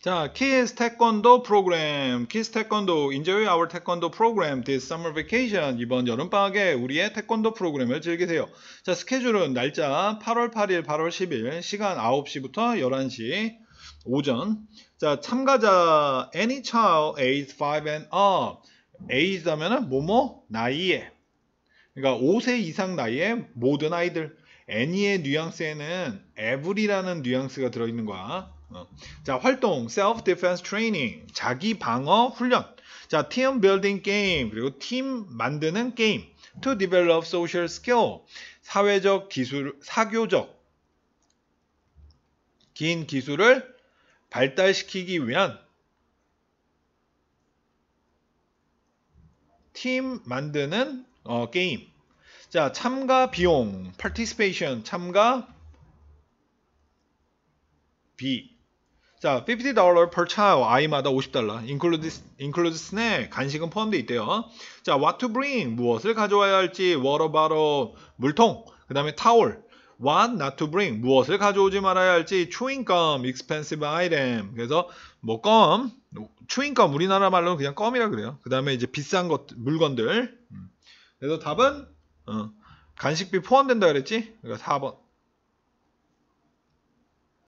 자, Kids 태권도 프로그램, Kids 태권도, Enjoy Our 태권도 프로그램 This Summer Vacation 이번 여름방학에 우리의 태권도 프로그램을 즐기세요. 자, 스케줄은 날짜 8월 8일, 8월 10일, 시간 9시부터 11시 오전 자, 참가자 Any child age 5 and up age 하면은 뭐뭐 나이에 그러니까 5세 이상 나이에 모든 아이들 any의 뉘앙스에는 every라는 뉘앙스가 들어있는 거야. 어. 자 활동 self defense training 자기 방어 훈련 자 team building game 그리고 팀 만드는 게임 to develop social skill 사회적 기술 사교적 긴 기술을 발달시키기 위한 팀 만드는 어, 게임 자, 참가 비용, participation, 참가 비. 자, 50달러 per child, 아이마다 50달러, include, include snack, 간식은 포함되어 있대요. 자, what to bring, 무엇을 가져와야 할지, water bottle, 물통, 그 다음에 타올, what not to bring, 무엇을 가져오지 말아야 할지, chewing gum, expensive item, 그래서 뭐 껌, chewing gum, 우리나라 말로는 그냥 껌이라 그래요. 그 다음에 이제 비싼 것, 물건들. 그래서 답은 어. 간식비 포함된다 그랬지? 그러니까 4번.